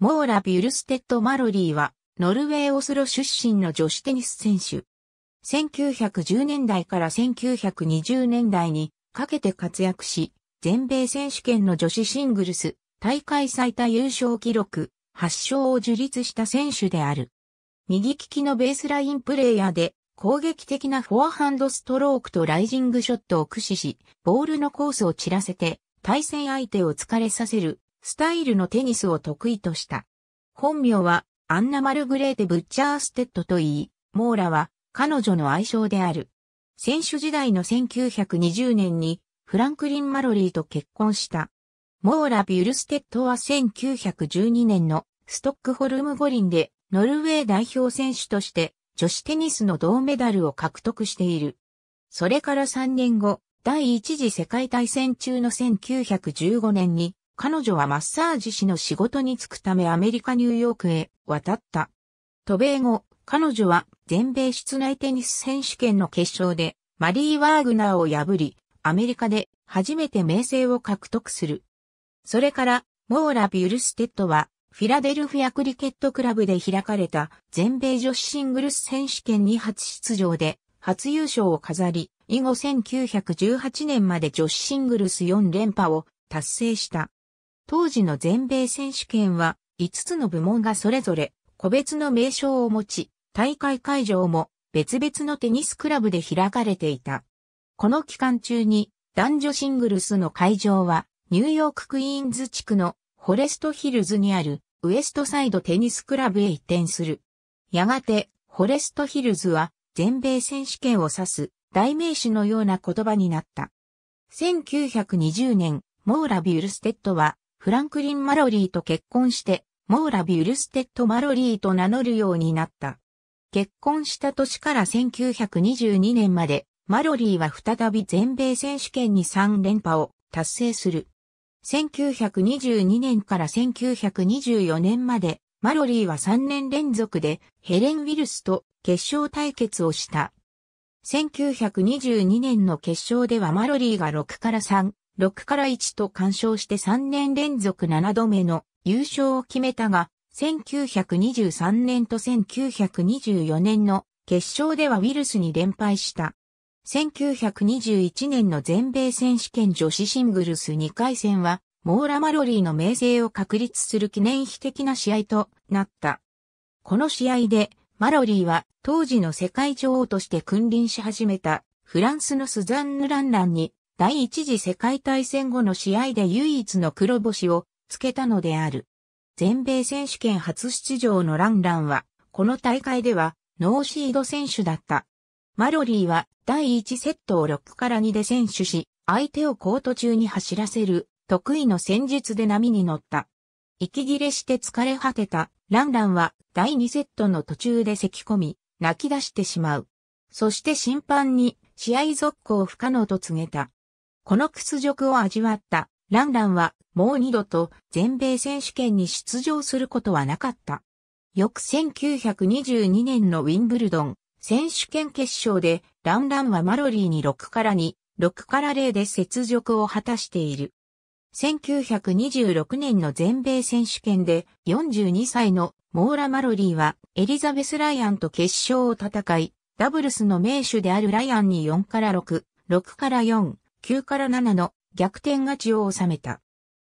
モーラ・ビュルステッド・マロリーは、ノルウェー・オスロ出身の女子テニス選手。1910年代から1920年代にかけて活躍し、全米選手権の女子シングルス、大会最多優勝記録、8勝を樹立した選手である。右利きのベースラインプレイヤーで、攻撃的なフォアハンドストロークとライジングショットを駆使し、ボールのコースを散らせて、対戦相手を疲れさせるスタイルのテニスを得意とした。本名はアンナ・マルグレーテ・ブッチャー・ステッドといい、モーラは彼女の愛称である。選手時代の1920年にフランクリン・マロリーと結婚した。モーラ・ビュルステッドは1912年のストックホルム五輪でノルウェー代表選手として女子テニスの銅メダルを獲得している。それから3年後、第一次世界大戦中の1915年に彼女はマッサージ師の仕事に就くためアメリカ・ニューヨークへ渡った。渡米後、彼女は全米室内テニス選手権の決勝でマリー・ワーグナーを破り、アメリカで初めて名声を獲得する。それから、モーラ・ビュルステッドは、フィラデルフィアクリケットクラブで開かれた全米女子シングルス選手権に初出場で、初優勝を飾り、以後1918年まで女子シングルス4連覇を達成した。当時の全米選手権は5つの部門がそれぞれ個別の名称を持ち、大会会場も別々のテニスクラブで開かれていた。この期間中に男女シングルスの会場はニューヨーククイーンズ地区のフォレストヒルズにあるウエストサイドテニスクラブへ移転する。やがてフォレストヒルズは全米選手権を指す代名詞のような言葉になった。1920年、モーラ・ビュルステッドはフランクリン・マロリーと結婚して、モーラ・ビュルステッド・マロリーと名乗るようになった。結婚した年から1922年まで、マロリーは再び全米選手権に3連覇を達成する。1922年から1924年まで、マロリーは3年連続でヘレン・ウィルスと決勝対決をした。1922年の決勝ではマロリーが6から3、6から1と干渉して3年連続7度目の優勝を決めたが、1923年と1924年の決勝ではウィルスに連敗した。1921年の全米選手権女子シングルス2回戦は、モーラ・マロリーの名声を確立する記念碑的な試合となった。この試合で、マロリーは当時の世界女王として君臨し始めたフランスのスザンヌ・ランランに第一次世界大戦後の試合で唯一の黒星をつけたのである。全米選手権初出場のランランは、この大会ではノーシード選手だった。マロリーは第一セットを6から2で選手し、相手をコート中に走らせる得意の戦術で波に乗った。息切れして疲れ果てたランランは第2セットの途中で咳込み、泣き出してしまう。そして審判に試合続行不可能と告げた。この屈辱を味わったランランはもう二度と全米選手権に出場することはなかった。翌1922年のウィンブルドン選手権決勝でランランはマロリーに6から2、6から0で雪辱を果たしている。1926年の全米選手権で42歳のモーラ・マロリーはエリザベス・ライアンと決勝を戦い、ダブルスの名手であるライアンに4から6、6から4、9から7の逆転勝ちを収めた。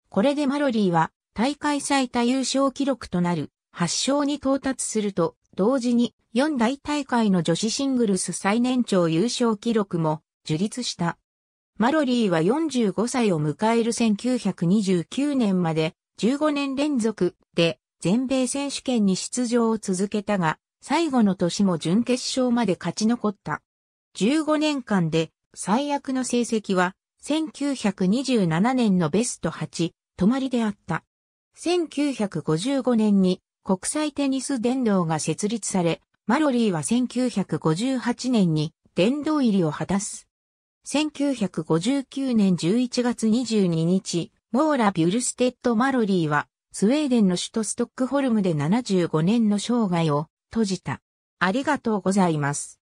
これでマロリーは大会最多優勝記録となる8勝に到達すると、同時に4大大会の女子シングルス最年長優勝記録も樹立した。マロリーは45歳を迎える1929年まで15年連続で全米選手権に出場を続けたが、最後の年も準決勝まで勝ち残った。15年間で最悪の成績は、1927年のベスト8、止まりであった。1955年に国際テニス殿堂が設立され、マロリーは1958年に殿堂入りを果たす。1959年11月22日、モーラ・ビュルステッド・マロリーは、スウェーデンの首都ストックホルムで75年の生涯を閉じた。ありがとうございます。